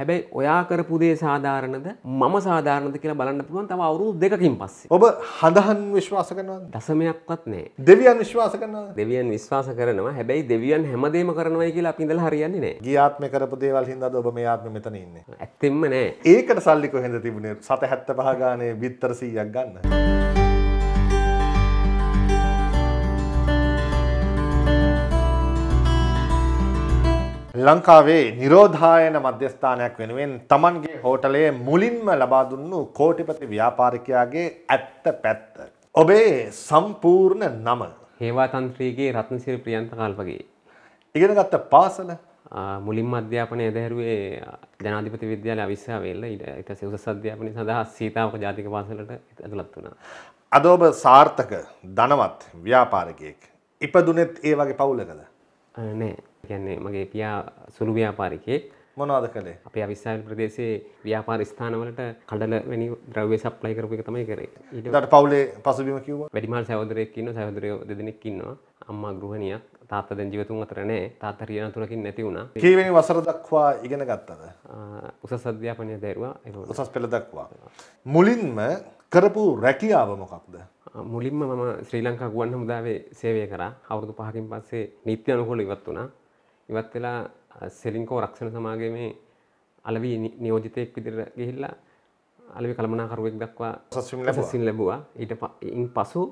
හැබැයි ඔයා කරපුදේ සාධාරණද මම සාධාරණද කියලා බලන්න පුළුවන් තව අවුරුදු දෙකකින් පස්සේ. ඔබ හඳහන් විශ්වාස කරනවද? දශමයක්වත් නෑ. දෙවියන් විශ්වාස කරනවද? දෙවියන් විශ්වාස කරනවා. හැබැයි දෙවියන් හැමදේම කරනවයි කියලා අපි ඉඳලා හරියන්නේ නෑ. ගිය ආත්මේ කරපු දේවල් හින්දාද ඔබ මේ ආත්මෙ මෙතන ඉන්නේ? ඇත්තෙන්ම නෑ. ඒකට සල්ලි කොහෙන්ද තිබුණේ? 775 ගානේ බිත්තර 100ක් ගන්න. ලංකාවේ නිරෝධායන මධ්‍යස්ථානයක් වෙනුවෙන් තමන්ගේ හෝටලයේ මුලින්ම ලබා දුන්නු කෝටිපති ව්‍යාපාරිකයාගේ ඇත්ත පැත්ත. ඔබේ සම්පූර්ණ නම. හේවාතන්ත්‍රීගේ රත්නසිරි ප්‍රියන්ත කල්පගේ. ඉගෙන ගත්ත පාසල මුලින් අධ්‍යාපනය ඇදැරුවේ ජනාධිපති විද්‍යාල අවිශ්‍යාවෙල්ල ඉට එක සෙවස අධ්‍යාපනය සඳහා සීතාවක ජාතික පාසලට ඇතුළත් වුණා. අද ඔබ සාර්ථක දනවත් ව්‍යාපාරකයෙක්. ඉපදුනෙත් ඒ වගේ පවුලකද? නෑ කියන්නේ මගේ පියා සුළු ව්‍යාපාරිකයෙක්. මොනවද කළේ? අපේ අවිස්සාවල් ප්‍රදේශයේ ව්‍යාපාර ස්ථානවලට කඩල වැනි ද්‍රව්‍ය සප්ලයි කරපු එක තමයි කරේ. ඊට පවුලේ පසුබිම කිව්වා. වැඩිමහල් සහෝදරයෙක් ඉන්නවා, සහෝදරයෝ දෙදෙනෙක් ඉන්නවා. අම්මා ගෘහණියක්, තාත්තා දැන් ජීවතුන් අතර නැහැ. තාත්තා රියන තුනකින් නැති වුණා. කීවෙනි වසර දක්වා ඉගෙන ගත්තද? උසස් අධ්‍යාපනය දැරුවා. උසස් පෙළ දක්වා. මුලින්ම කරපු රැකියාව මොකක්ද? මුලින්ම මම ශ්‍රී ලංකා ගුවන් හමුදාවේ සේවය කරා. අවුරුදු 5කින් පස්සේ නීත්‍ය අනුකූලව ඉවත් වුණා. ඉවත් වෙලා සෙලින්කෝ රක්ෂණ සමාගමේ අලවී නියෝජිතයෙක් විදිර ගිහිල්ලා අලවි කළමනාකරුවෙක් දක්වා සස්ම ලසින් ලැබවා ඊට ඉන් පසු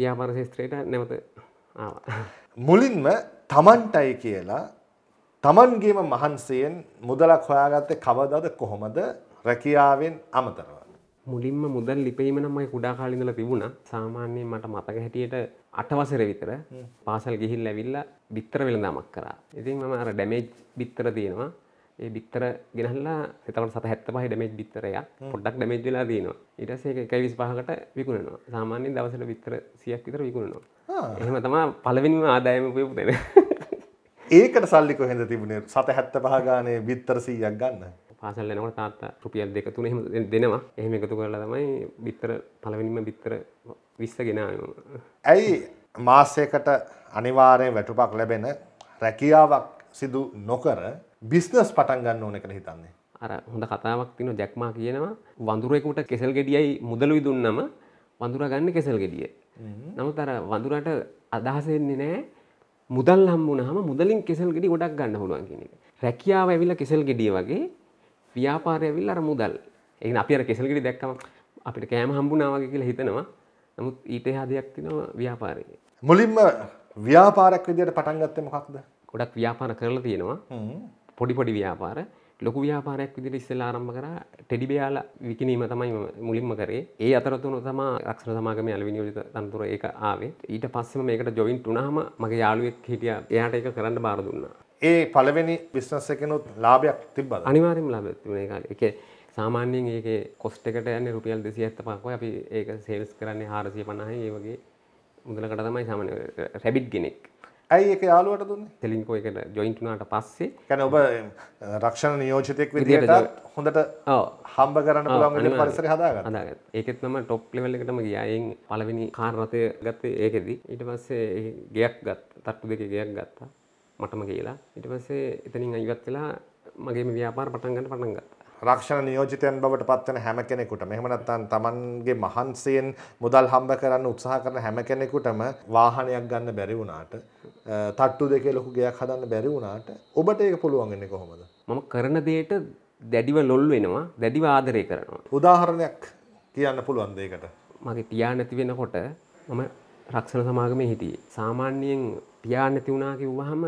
ව්‍යාපාර ශේත්‍රයට නැවත මුලින්ම තමන්ටයි කියලා තමන්ගේම මහන්සයෙන් මුදලක් හොයාගත්ත කවදද කොහොමද රැකියාවෙන් අමතරව මුලින්ම මුදල් ලිපීම නම්මයි කුඩා කාලිඳල තිබුණ සාමාන්‍යයෙන් මට මතක හැටියට අටවසර විතර පාසල් ගිහිල් ඇවිල්ල බිත්තර වෙළඳමක් කරා ඉතින් මම අර ඩැමේජ් බිත්තර තියෙනවා ඒ බිත්තර ගෙනල්ලා එතකට සත හැත්ත පහහි ඩමේජ් බිත්තරය පොඩ්ඩක් ඩමේජ් වෙලා දයනවා ඉටසේ එකයි විස් පහකට විකුණනවා සාමාන්‍යෙන් දවසට බිත්තර සියක් විතර විකුණනවා එහෙම තමා පලවෙනිම ආදායම පයපු දෙෙන ඒකට සල්ලික හෙද තිබුණේ සත හැත්ත පහගානේ බිත්තර සීයක් ගන්න පාසල් යනකොට තාත්තා රුපියල් දෙක තුන එහෙම දෙනවා. එහෙම එකතු කරලා තමයි බිත්තර පළවෙනිම බිත්තර 20 ගෙනාවේ ඇයි මාසයකට අනිවාර්යෙන් වැටුපක් ලැබෙන රැකියාවක් සිදු නොකර බිස්නස් පටන් ගන්න ඕන කියලා හිතන්නේ? අර හොඳ කතාවක් තියෙනවා ජැක්මා කියනවා වඳුරෙකුට කෙසල් ගෙඩියයි මුදලුයි දුන්නම වඳුරා ගන්න කෙසල් ගෙඩිය. නමුත් අර වඳුරට අදහස එන්නේ නැහැ මුදල් හම්බුනහම මුදලින් කෙසල් ගෙඩි ගොඩක් ගන්න පුළුවන් කියන එක. රැකියාව ඇවිල්ලා කෙසල් ගෙඩිය වගේ ව්‍යාපාරය විල් අර මුදල් ඒ අපිර කෙසල්ගිරි දැක්කම අපිට කෑම හම්බුනාවගේ කියලා හිතනවා නමුත් ඊට හා දෙයක් තිනවා ව්‍යාපාරය මුලින්ම ව්‍යාපාරක් විදියට පටන්ගත්ත මොකක්ද ගොඩක් ව්‍යාපාර කරලා තියෙනවා පොඩිපොඩි ව්‍යාපාර ලොකු ව්‍යාපාරයක් විදිර ඉස්සෙල් ආරම්භ කර ටෙඩිබයාල විකිනීම තමයි මුලින්ම කරේ ඒ අතරතුන තම අක්ෂර සමාගම ඇලවිනිියෝජ තන්තුර ඒක ආවේ ඊට පස්සම මේකට ජොයින්ට උනාහම මගේ යාළුවෙක් හිටිය එයාට එක කරන්න බාර දුන්නා ඒ පලවෙනි බිස්නස් එකනුත් ලාභයක් තිබ අනිවාරම ලාබ වනේ කාල එක සාමාන්‍යයෙන් ඒක කොස්ටකට යන්න රුපියල් දෙසි ඇත්ත පක්ව අපි ඒක සේල්ස් කරන්නේ හාරසිය පණහ ඒ වගේ මුදලකට තමයි සාමන රැබිට් ගෙනෙක් ඇයි එක යාලුවට දුන්න තෙලින්කෝ එක ජොයින්ටුනාට පස්සේ කැන ඔබ රක්ෂණ නියෝජතයෙක් විදිට හොඳට හම්බ කරන්න පුළන්ගට පරිසර හදාගන්න ඒකෙත් නම ටොප් ලෙවල් එකටම ගියයෙන් පලවෙනි කාරණතය ගත්තේ ඒකෙදී ඊට පස්සේ ගයක් ගත් තට්ටු දෙක ගයක් ගත්තා මටම කියලා ඉට පස්සේ එතනින් අයිවත් වෙලා මගේම ව්‍යාපාර පටන්ගන්න පටන්ගත් රක්ෂණ නියෝජිතයන් බවට පත්වන හැම කෙනෙකුට මෙහමනත්තන් තමන්ගේ මහන්සයෙන් මුදල් හම්බ කරන්න උත්සාහ කරන හැම කෙනෙකුටම වාහනයක් ගන්න බැරි වුණාට තට්ටු දෙකේ ලොකු ගයක් හදන්න බැරි වුණාට ඔබට ඒක පුළුවන්ගන්න කොහොමද මම කරන දේට දැඩිව ලොල් වෙනවා දැඩිව ආදරය කරනවා උදාහරණයක් කියන්න පුළුවන් දෙයකට මගේ පියා නැති වෙනකොට මම රක්ෂණ සමාගමේ හිටියේ සාමාන්‍යයෙන් පියා නැති වුණා කිව්වහම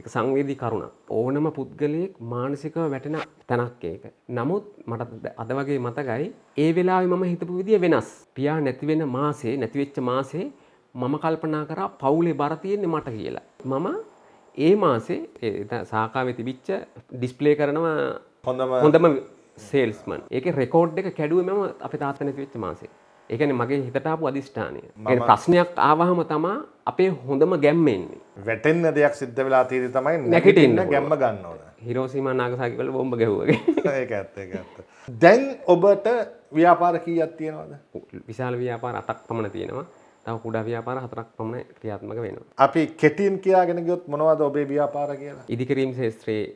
එක සංවේදී කරුණ. ඕනම පුද්ගලයෙක් මානසිකව වැටෙන තැනක් ඒක. නමුත් මට අද වගේ මතකයි ඒ වෙලාවේ මම හිතපු විදිය වෙනස්. පියා නැති වෙන මාසේ නැතිවෙච්ච මාසේ මම කල්පනා කරා පවුලේ බර තියෙන්නේ මට කියලා. මම ඒ මාසේ සාකාවේ තිබිච්ච ඩිස්ප්ලේ කරනවා හොඳම හොඳම සේල්ස්මන්. ඒකේ රෙකෝඩ් එක කැඩුවේ මම අපේ තාත්තා නැතිවෙච්ච මාසේ. ඒකන මගේ හිතටාපු අධිෂ්ඨානය ප්‍රශ්නයක් ආවහම තමා අපේ හොඳම ගැම්මෙන්නේ වැටෙන්න්න දෙයක් සිද්ධ වෙලා තීර තමයි නැකටන්න ගැම්ම ගන්නවන හිරෝසිම නාගසාකිවල බොම්බ ගැහුවගේ දැන් ඔබට ව්‍යාපාර කී අත්තියෙනවද විශාල ව්‍යාපාර අතක් පමණ තියෙනවා තව කුඩා ව්‍යාපාර හතරක් පමණ ක්‍රියාත්මක වෙනවා අපි කෙටින් කියාගෙන ගයොත් මොනවද ඔබේ ව්‍යාපාර කියලා ඉදිකිරීම් ශේත්‍රයේ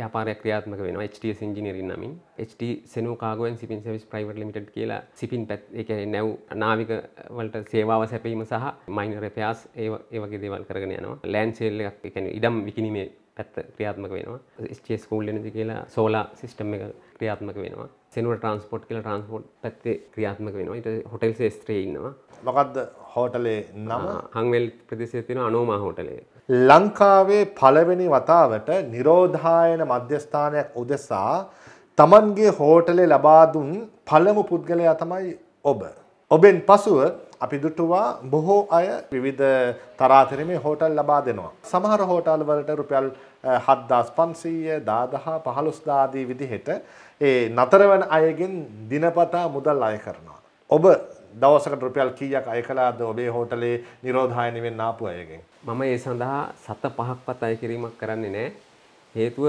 යාපාරයක් ක්‍රියාත්මක වෙන HT සිංජිනරින් නමින් HT සෙනෝ කාගෝන් සිපින් සවිස් ප්‍රයිවට ලිමිට කියලා සිපින් පැත් එක නැව් නාවික වලට සේවාව සැපීම සහ මයින රැපයාස් ඒවගේ දේවල් කරගෙන යනවා ලෑන් සෙල් එකක් එකන ඉඩම් විකිනීමේ පැත්ත ක්‍රියාත්මක වෙනවා ස්ටේස් කූල් නති කියලා සෝලා සිස්ටම් එක ක්‍රියාත්මක වෙනවා සෙනුව ට්‍රන්ස්පොට් කියලා ට්‍රන්ස්පොට් පැත්තේ ක්‍රියාත්මක වෙනවා ඊට හොටෙල් ස්ත්‍රේ ඉන්නවා මොකද්ද හෝටලේ නම හංවල් ප්‍රදේශයේ තියෙන අනෝමා හෝටලේ ලංකාවේ පළවෙනි වතාවට නිරෝධායන මධ්‍යස්ථානයක් උදෙසා තමන්ගේ හෝටලේ ලබා දුන් පළමු පුද්ගලයා තමයි ඔබ. ඔබෙන් පසුව අපි දුටුවා බොහෝ අය විවිධ තරාතිරමේ හෝටල් ලබා දෙනවා. සමහර හෝටල් වලට රුපියල් 7500 10000 15000 ආදී විදිහට ඒ නතරවන අයගෙන් දිනපතා මුදල් අය කරනවා. ඔබ දවසකට රුපියල් කීයක් අය කළාද ඔබේ හෝටලේ නිරෝධායන වෙන්න ආපු අයගෙන්? මම ඒ සඳහා සත පහක්වත් අය කිරීමක් කරන්නේ නැහැ. හේතුව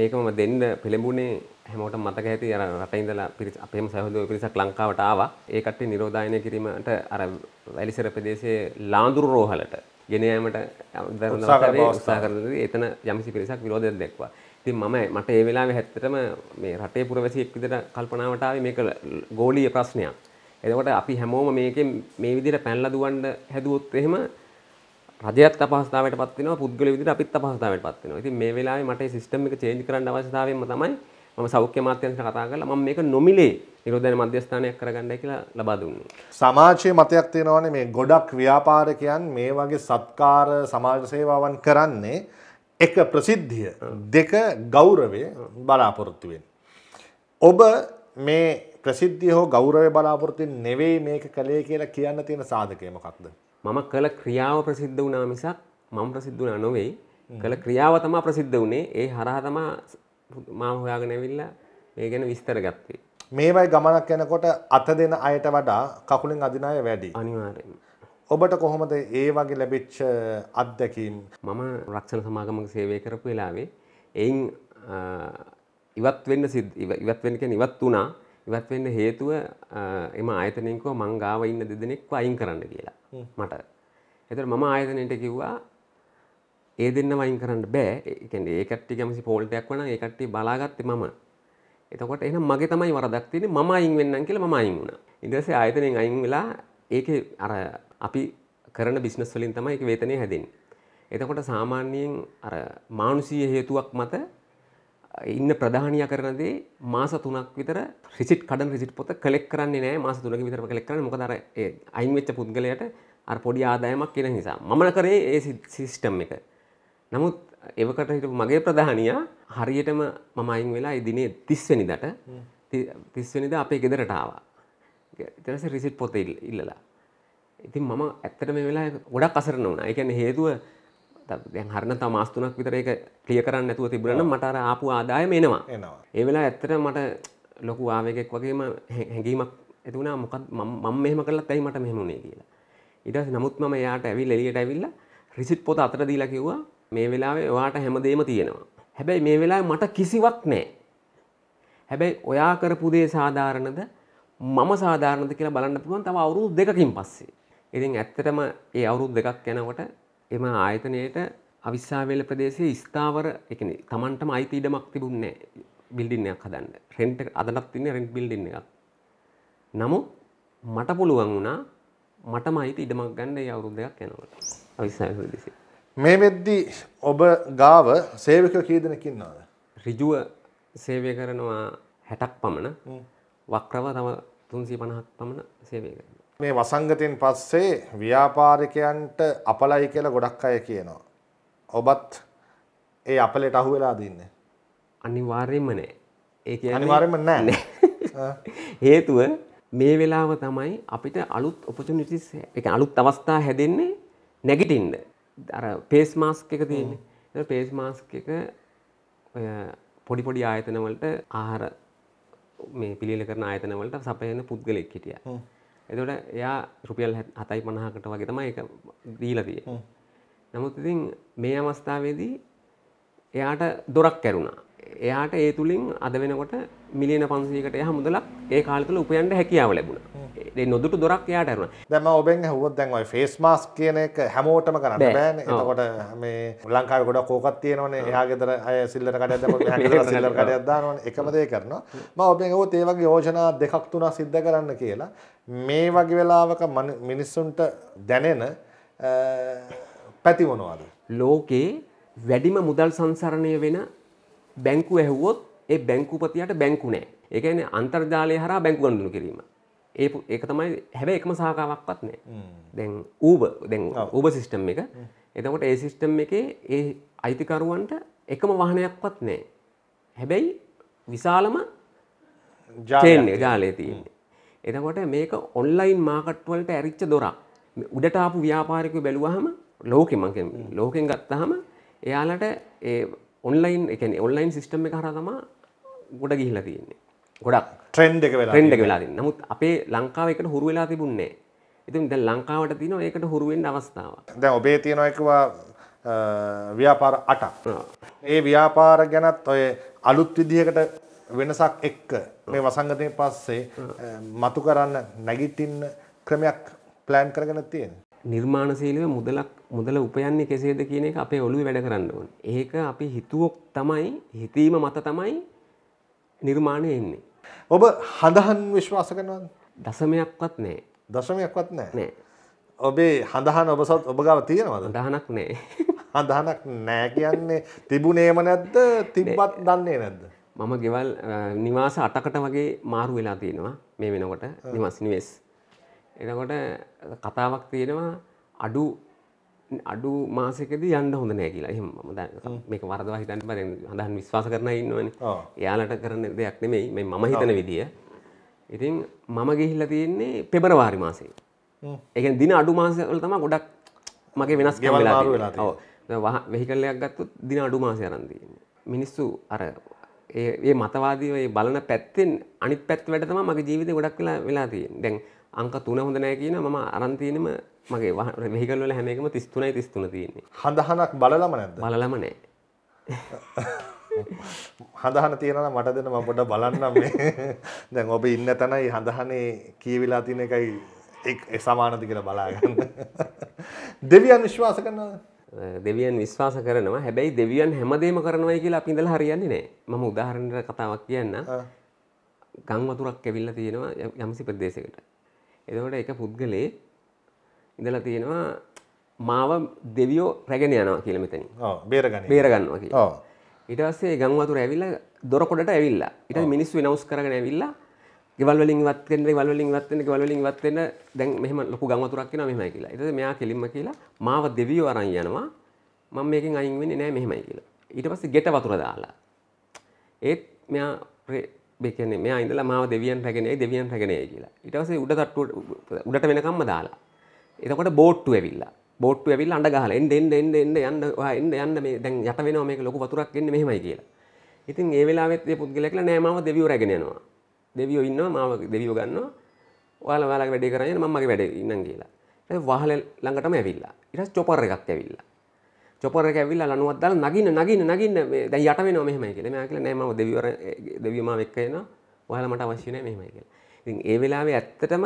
මේක මම දෙන්න පෙළඹුණේ හැමෝටම මතක ඇති අර රට ඉඳලා පිරිස අපේම සහෝදරයෝ පිරිසක් ලංකාවට ආවා. ඒ කට්ටිය නිරෝධායනය කිරීමට අර වැලිසර ප්‍රදේශයේ ලාඳුරු රෝහලට ගෙන යාමට උත්සාහ කරනවා. එතන යම්සි පිරිසක් විරෝධයක් දැක්වා. ඉතින් මම මට ඒ වෙලාවේ හැත්තටම මේ රටේ පුරවැසියෙක් විදිහට කල්පනාවට ආවේ මේක ගෝලීය ප්‍රශ්නයක්. එතකොට අපි හැමෝම මේකෙන් මේ විදිහට පැනලා දුවන්න හැදුවොත් එහෙම රජයත් අපහසුතාවයට පත් වෙනවා පුද්ගලයෙ විදිහට අපිත් අපහසුතාවයට පත් වෙනවා. ඉතින් මේ වෙලාවේ මට මේ සිස්ටම් එක චේන්ජ් කරන්න අවශ්‍යතාවයෙන්ම තමයි මම සෞඛ්‍ය මාත්‍යන්තට කතා කරලා මම මේක නොමිලේ නිරෝධන මධ්‍යස්ථානයක් කරගන්නයි කියලා ලබා දුන්නා. සමාජයේ මතයක් තියෙනවානේ මේ ගොඩක් ව්‍යාපාරිකයන් මේ වගේ සත්කාර සමාජ සේවාවන් කරන්නේ එක ප්‍රසිද්ධිය දෙක ගෞරවය බලාපොරොත්තුවෙන්. ඔබ මේ ප්‍රසිද්ධිය හෝ ගෞරවය බලාපොරොත්තුෙන් නෙවෙයි මේක කළේ කියලා කියන්න තියෙන සාධකය මොකක්ද. මම කළ ක්‍රියාව ප්‍රසිද්ධ වනා මිසක් මම ප්‍රසිද්ධ වනා නොවෙයි කළ ක්‍රියාව තමා ප්‍රසිද්ධ වනේ ඒ හරහා තමා මාම හොයාගෙන ඇවිල්ලා මේ ගැන විස්තර ගත්තේ. මේවයි ගමනක් යනකොට අත දෙන අයට වඩා කකුලින් අදිනාය වැඩි. අනිවාර්යෙන්. ඔබට කොහොමද ඒ වගේ ලැබිච්ච අත්දැකීම් මම රක්ෂණ සමාගමක සේවය කරපු වෙලාවේ එයින් ඉවත් වෙන්න ඉවත් වෙන්න කියන්නේ ඉවත් වුණා ඉවත් වෙන්න හේතුව එම ආයතනයෙන් කිව්වා මං ගාව ඉන්න දෙදෙනෙක්ව අයින් කරන්න කියලා මට. ඒතර මම ආයතනයට කිව්වා ඒ දෙන්න වයින් කරන්න බෑ. ඒ කියන්නේ ඒ කට්ටිය කැමති ෆෝල්ට් එකක් වුණා ඒ කට්ටිය බලාගත්තේ මම. එතකොට එහෙනම් මගේ තමයි වරදක් තියෙන්නේ මම අයින් වෙන්නම් කියලා මම අයින් වුණා. ඊට පස්සේ ආයතනයෙන් අයින් වෙලා ඒකේ අර අපි කරන බිස්නස් වලින් තමයි ඒක වේතනය හැදෙන්නේ. එතකොට සාමාන්‍යයෙන් අර මානුෂීය හේතුවක් මත ඉන්න ප්‍රධානියා කරන දේ මාස 3ක් විතර රිසිට් කඩන රිසිට් පොත කලෙක්ට් කරන්නේ නැහැ මාස 3ක විතරම කලෙක්ට් කරන්නේ මොකද අර ඒ අයින් වෙච්ච පුද්ගලයාට අර පොඩි ආදායමක් එන නිසා මම කරේ ඒ සිස්ටම් එක. නමුත් එවකට හිටපු මගේ ප්‍රධානියා හරියටම මම අයින් වෙලා ඒ දිනේ 30 වෙනිදාට 30 වෙනිදා අපේ ගෙදරට ආවා. ඊට පස්සේ රිසිට් පොත ඉල්ලලා ඉතින් මම ඇත්තට මේ වෙලා ගොඩක් අසරන වුණා. ඒ කියන්නේ හේතුව දැන් හරණ තම මාස තුනක් විතර ඒක ක්ලියර් කරන්න නැතුව තිබුණා නම් මට අර ආපු ආදායම එනවා. එනවා. ඒ වෙලාව ඇත්තට මට ලොකු ආවේගයක් වගේම හැඟීමක් ඇති වුණා මොකද මම මෙහෙම කළත් ඇයි මට මෙහෙම වුනේ කියලා. ඊට පස්සේ නමුත් මම එයාට ඇවිල්ලා එළියට ඇවිල්ලා රිසිට් පොත අතට දීලා කිව්වා මේ වෙලාවේ ඔයාට හැමදේම තියෙනවා. හැබැයි මේ වෙලාවේ මට කිසිවක් නැහැ. හැබැයි ඔයා කරපු දේ සාධාරණද මම සාධාරණද කියලා බලන්න පුළුවන් තව අවුරුදු දෙකකින් පස්සේ. ඉතින් ඇත්තටම ඒ අවුරුදු දෙකක් යනකොට එම ආයතනයට අවිස්සාවේල ප්‍රදේශයේ ස්ථාවර ඒ කියන්නේ Tamanටම අයිති ඉඩමක් තිබුණේ නැහැ බිල්ඩින් එකක් හදන්න. රෙන්ට් එක අදටත් තින්නේ රෙන්ට් බිල්ඩින් එකක්. නමුත් මට පුළුවන් වුණා මටම අයිති ඉඩමක් ගන්න ඒ අවුරුදු දෙකක් යනකොට අවිස්සාවේල ප්‍රදේශයේ. මේ වෙද්දි ඔබ ගාව සේවක කී දෙනෙක් ඉන්නවද? ඍජුව සේවය කරනවා 60ක් පමණ. වක්‍රව තව 350ක් පමණ සේවය කරනවා. මේ වසංගතයෙන් පස්සේ ව්‍යාපාරිකයන්ට අපලයි කියලා ගොඩක් අය කියනවා. ඔබත් ඒ අපලට අහු වෙලා දන්නේ. අනිවාර්යෙන්ම නෑ. ඒ අනිවාර්යෙන්ම නෑ. හේතුව මේ වෙලාව තමයි අපිට අලුත් ඔපචුනිටිස් එක අලුත් අවස්ථා හැදෙන්නේ නැගිටින්න. අර පේස් මාස්ක් එක තියෙන්නේ. ඒක පේස් මාස්ක් එක ඔය පොඩි පොඩි ආයතන වලට ආහාර මේ පිළිල කරන ආයතන වලට සපයන පුද්ගලෙක් හිටියා. එතට එයා රුපියල් හතයි පනහකට වගේ තමයි එක දීලතිය නමුත් ඉතින් මේ අවස්ථාවේදී එයාට දොරක් කැරුණා. එයාට ඒ තුළින් අද වෙනකොට මිලියන පන්සීකට එහ මුදලක් ඒ කාලතුල උපයන්ට හැකියාව ලැබුණ ඒ නොදුට දොරක් යාට ඇරුණ දැම ඔබෙන් හුවත් දැන්වයි ෆේස් මාස් කියන එක හැමෝටම කරන්න බෑන එතකොට මේ ලංකාව ගොඩ කෝකත් තියෙනවන යාගෙතර අය සිල්ලට කඩ සිල්ල කඩයක්දානවන එකමදේ කරනවා ම ඔබෙන් හෝ ඒවගේ යෝජනා දෙකක් තුනා සිද්ධ කරන්න කියලා මේ වගේ වෙලාවක මිනිස්සුන්ට දැනෙන පැතිවනවාද ලෝකයේ වැඩිම මුදල් සංසරණය වෙන බැංකු ඇහුවොත් ඒ බැංකුපතියට බැංකු නෑ ඒකන අන්තර්ජාලය හර බැංකු ගඩුණු කිරීම ඒ ඒක තමයි හැබැ එකම සහකාවක්වත් නෑ දැන් ඌබ දැන් ඌබ සිිස්ටම් එක එතකොට ඒ සිිස්ටම් එක ඒ අයිතිකරුවන්ට එකම වහනයක්වත් නෑ හැබැයි විශාලම ජාලය ජාලය තියන්නේ එතකොට මේක ඔන්ලයින් මාකට්වලට ඇරිච්ච දොරක් උඩට ආපු ව්‍යාපාරිකය බැලුවහම ලෝකෙ මං ලෝකෙන් ගත්තහම එයාලට ඒ ඔන්ලයින් එකන ඔන්ලයින් සිිස්ටම් එක හර තමා ගොඩ ගිහිල තියන්නේ ගොඩක් ට්‍රෙන්ඩ් එක ට්‍රෙන්ඩ් එක වෙලාදී නමුත් අපේ ලංකාව එකට හුරු වෙලා තිබුන්නේ ඉතින් ද ලංකාවට තින ඒකට හුරුවෙන් අවස්ථාව දැ ඔබේ තියෙනයකවා ව්‍යාපාර අටක් ඒ ව්‍යාපාර ගැනත් ඔය අලුත් විදිහකට වෙනසක් එක්ක මේ වසංගතය පස්සේ මතු කරන්න නැගිටින්න ක්‍රමයක් ප්ලෑන් කරගෙන තියෙන නිර්මාණශීලීව මුදලක් මුදල උපයන්නේ කෙසේද කියන එක අපේ ඔළුවේ වැඩ කරන්න ඕන. ඒක අපි හිතුවොත් තමයි හිතීම මත තමයි නිර්මාණය එන්නේ. ඔබ හඳහන් විශ්වාස කරනවද? දශමයක්වත් නැහැ. දශමයක්වත් නැහැ. නැහැ. ඔබේ හඳහන් ඔබ සත් ඔබ ගාව තියෙනවද? හඳහනක් නැහැ. හඳහනක් නැහැ කියන්නේ තිබුණේම නැද්ද? තිබ්බත් දන්නේ නැද්ද? මම ගෙවල් නිවාස 8කට වගේ මාරු වෙලා තියෙනවා මේ වෙනකොට නිවාස නිවෙස්. එතකොට කතාවක් තියෙනවා අඩු අඩු මාසකද යන්න හොඳ නෑ කියලා එහම ම මේක වරදවා හිතන්න ප හඳහන් විශ්වාස කරන ඉන්නවන එයාලට කරන දෙයක් නෙමෙයි මේ මම හිතන විදිිය ඉතින් මම ගිහිල්ල තියෙන්නේ පෙබරවාරි මාසේ එක දින අඩු මාසවල තම ගොඩක් මගේ වෙනස් වෙලා වෙහිකල්ලයක් ගත්තුත් දින අඩු මාසය අරන්දන්න මිනිස්සු අර ඒ මතවාදීය බලන පැත්තෙන් අනිත් පැත් වැට තම මගේ ජීවිත ගොඩක් වෙලා වෙලා තියෙන් දැන් අංක තුන හොඳ නෑ කියන මම අරන් තියෙනම මගේ වෙහිකල් වල හැම එකම 33යි 33 තියෙන්නේ. හඳහනක් බලලම නැද්ද? බලලම නෑ. හඳහන තියෙනවා නම් මට දෙන්න මම පොඩ්ඩක් බලන්නම් මේ. දැන් ඔබ ඉන්න තැනයි හඳහනේ කියවිලා තියෙන එකයි ඒ සමානද කියලා බලාගන්න. දෙවියන් විශ්වාස කරනවද? දෙවියන් විශ්වාස කරනවා. හැබැයි දෙවියන් හැමදේම කරනවයි කියලා අපි ඉඳලා හරියන්නේ නෑ. මම උදාහරණයක් කතාවක් කියන්නම්. ගම් වතුරක් ඇවිල්ලා තියෙනවා යම්සි ප්‍රදේශයකට. එතකොට එක පුද්ගලේ ඉඳලා තියෙනවා මාව දෙවියෝ රැගෙන යනවා කියල මෙතන බේරගන්න බේරගන්නවා කිය ඉටස්සේ ගංවතුර ඇවිල්ල දොරකොට ඇවිල්ලා ඉට මිනිස්සු නවස් කරන ඇවිල්ලා ගවලින් වත්තෙන් වලින් වත්තන වලින් වත්තෙන දැන් මෙම ලොක ගංවතුරක් න මෙම කියලා එත මෙයා කෙලින්ම කියලා මාව දෙවියෝ අරන් යනවා මං මේකින් අයින්වෙන්න නෑ මෙහෙමයි කියලා ඊට පස්සේ ගෙට වතුර දාලා ඒත් මෙයා බේකන මේ අයිඳල මාව දෙවියන් රැගෙනයි දෙවියන් රැගෙනය කියලා ඉටවසේ උඩ තට්ටුවට උඩට වෙනකම්ම දාලා එතකොට බෝට්ටු ඇවිල්ලා බෝට්ටු ඇවිල් අඩ ගහල එන්න එන්න එන්න එන්න යන්න එන්න යන්න මේ දැන් යට වෙනවා මේක ලොකු වතුරක් එන්න මෙහෙමයි කියලා ඉතින් ඒ වෙලාවෙත් ඒ පුද්ගලයා කියලා නෑ මාව දෙවියෝ රැගෙන යනවා දෙවියෝ ඉන්නවා මාව දෙවියෝ ගන්නවා ඔයාලා ඔයාලගේ වැඩේ කරගෙන මම මගේ වැඩේ ඉන්නම් කියලා ඊට වහල ළඟටම ඇවිල්ලා ඊට පස්සේ චොපර් එකක් ඇවිල්ලා චොපර ඇවිල්ල ලනුවත් දල් නගින්න නගින්න නගින්න දැ යට වෙන මෙහම කියල මේකල නෑම දෙවර දෙවීම එක්කයන ඔහල මට අවශ්‍යනය මෙහමයි කියල ඉතින් ඒ වෙලාවේ ඇත්තටම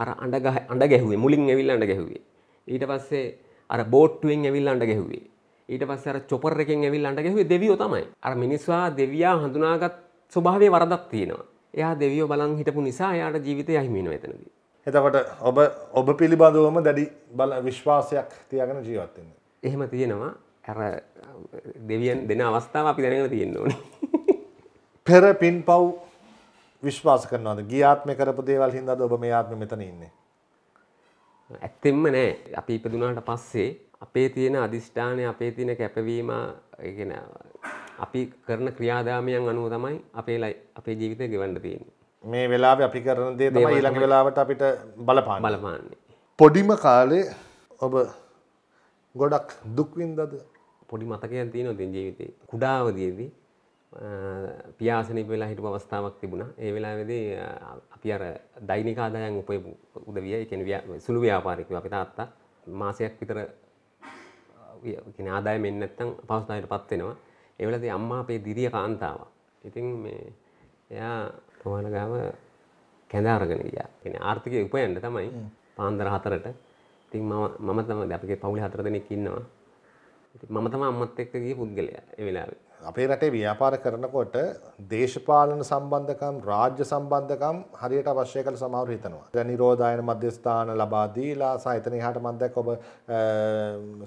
අර අඩග අඩ ගැහුවේ මුලින් ඇවිල් අඩ ගැහුවේ ඊට පස්සේ අර බෝට්ටුවෙන් ඇවිල් අඩ ගැහුවේ ඊට පස්ස අර චොපර එකෙන් ඇවිල් අඩ ගැහුවේ දෙවියෝ තමයි අර මිනිස්වා දෙවයා හඳුනාගත් ස්වභාවය වරදක් තියෙනවා එයා දෙවියෝ බලන් හිටපු නිසා යාට ජීවිතය අහිමින එතනදී එතකොට ඔබ ඔබ පිළිබඳවම දැඩි බල විශ්වාසයක් තියගෙන ජීවත්වෙන්නේ එහෙම තියෙනවා ඇර දෙවියන් දෙන අවස්ථාව අපි දැනගෙන තියෙන්න ඕනේ පෙර පින් පව් විශ්වාස කරනවාද ගියාත්මය කරපු දේවල් හින්දාද ඔබ මේ ආත්මෙ මෙතන ඉන්නේ ඇත්තෙන්ම නෑ අපි ඉපදුනාට පස්සේ අපේ තියෙන අධිෂ්ඨානය අපේ තියෙන කැපවීම ගෙන අපි කරන ක්‍රියාදාමයන් අනුව තමයි අපේලයි අපේ ජීවිතය ගෙවන්න තියෙන මේ වෙලා අපි කරන දේ තමයි ඊළඟ වෙලාවට අපිට බලපාන බලපාන්නේ පොඩිම කාලේ ඔබ ගොඩක් දුක්වින්දද පොඩි මතකයක් තියෙන තින් ජීවිතේ කුඩාවදයේදී පියාසනි වෙලා හිටපු අවස්ථාවක් තිබුණා ඒ වෙලාවේදී අපි අර දෛනික ආදායම් උපයපු උදවිය ඒ කියන්නේ සුළු ව්‍යාපාරිකයෝ අපි තාත්තා මාසයක් විතර කියන්නේ ආදායම එන්නේ නැත්නම් පහසුතාවයටපත් වෙනවා ඒ වෙලාවේදී අම්මා අපේ දිරිය කාන්තාව ඉතින් මේ එයා තෝවන ගාව කැඳ අරගෙන ගියා කියන්නේ ආර්ථිකය උපයන්න තමයි පාන්දර හතරට ඉතින් මම මම තමයි අපේ පවුලේ හතර දෙනෙක් ඉන්නවා. ඉතින් මම තමයි අම්මත් එක්ක ගිය පුද්ගලයා ඒ වෙලාවේ. අපේ රටේ ව්‍යාපාර කරනකොට දේශපාලන සම්බන්ධකම් රාජ්‍ය සම්බන්ධකම් හරියට අවශ්‍ය කළ සමහර හිතනවා. දැන් නිරෝධායන මධ්‍යස්ථාන ලබා දීලා සා එතන එහාට මම දැක්ක ඔබ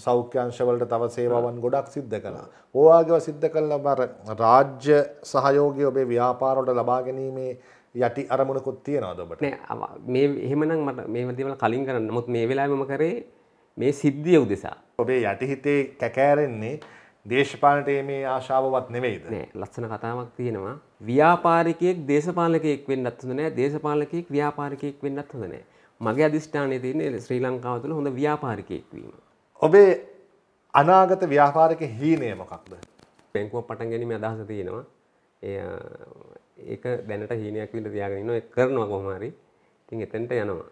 සෞඛ්‍ය අංශවලට තව සේවාවන් ගොඩක් සිද්ධ කළා. ඕවාගේව සිද්ධ කළා රාජ්‍ය සහයෝගය ඔබේ ව්‍යාපාර වලට ලබා ගැනීමේ යටි අරමුණකුත් තියනවාද ඔබට මේ එහෙමනම් මට මේම දේවල් කලින් කරන්න නමුත් මේ වෙලාවෙම කරේ මේ සිද්ධිය උදෙසා ඔබේ යටිහිතේ කැකෑරෙන්නේ දේශපාලනට මේ ආශාවවත් නෙවෙයිද ලස්සන කතාවක් තියෙනවා ව්‍යාපාරිකයෙක් දේශපාලකයෙක් වෙන්නත් හොඳ නෑ දේශපාලකයෙක් ව්‍යාපාරිකයෙක් වෙන්නත් හොඳ නෑ මගේ අධිෂ්ඨානය තියන්නේ ශ්‍රී ලංකාව තුළ හොඳ ව්‍යාපාරිකයෙක් වීම ඔබේ අනාගත ව්‍යාපාරික හීනය මොකක්ද බැංකුව පටන් ගැනීම අදහස තියෙනවා ඒක දැනට හීනයක් විල තියාගෙන නො කරනවා කොහමරි තින් එතැන්ට යනවා.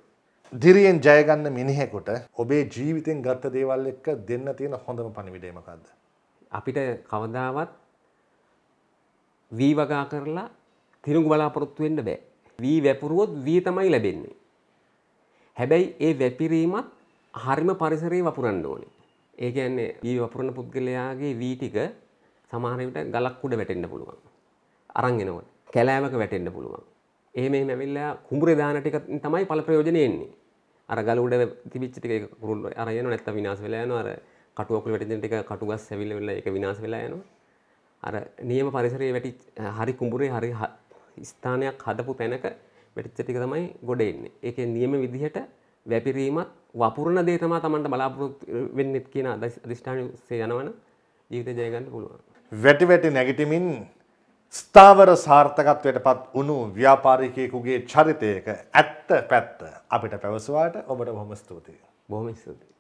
දිරියෙන් ජයගන්න මිනිහෙකුට ඔබේ ජීවිතෙන් ගත්ත දේවල් එක්ක දෙන්න තියෙන හොඳම පණිවිඩේමකක්ද. අපිට කවදාවත් වී වගා කරලා තිරුග බලාපොරොත්තු වෙන්න බෑ. වී වැපුරුවොත් වී තමයි ලැබෙන්නේ. හැබැයි ඒ වැපිරීමත් හරිම පරිසරයේ වපුරන්න ඕනේ. ඒ කියන්නේ වී වපුරන පුද්ගලයාගේ වී ටික සමහර විට ගලක් උඩ වැටෙන්න පුළුවන්. අරන් එනකොට. කැලෑමක වැටෙන්න්න පුළුවන්. ඒම මැවිල්ලා කුඹර දානටික තමයි පල ප්‍රයෝජනයෙන්නේ අර ගලුඩ තිබිච්චික කුරුල්ල අරයන නැත්ත විනාස වෙලායන අර කටුවකුල වැටිදිටික කටුගස් සැවිල්ල වෙල්ල එක විනාස වෙලායන අර නියම පරිසරයේ වැටි හරි කුඹුරේ හරි ස්ථානයක් හදපු පැනක වැටිච්චටික තමයි ගොඩ එන්න එක නියම විදිහට වැපිරීමත් වපුරණ දේතමා තමන්ට බලාපොරොත් වෙන්නෙත් කියන අධිෂ්ඨානය සේ යනවන ජීවිත ජයගන්න පුළුවන්. වැටි වැටි නැගිටිමින් ස්ථාවර සාර්ථකත්වයට පත් වුණු ව්‍යාපාරිකයෙකුගේ චරිතයක ඇත්ත පැත්ත අපිට පැවසවාට ඔබට බොහොම ස්තුතියි. බොහොම ස්තුතියි.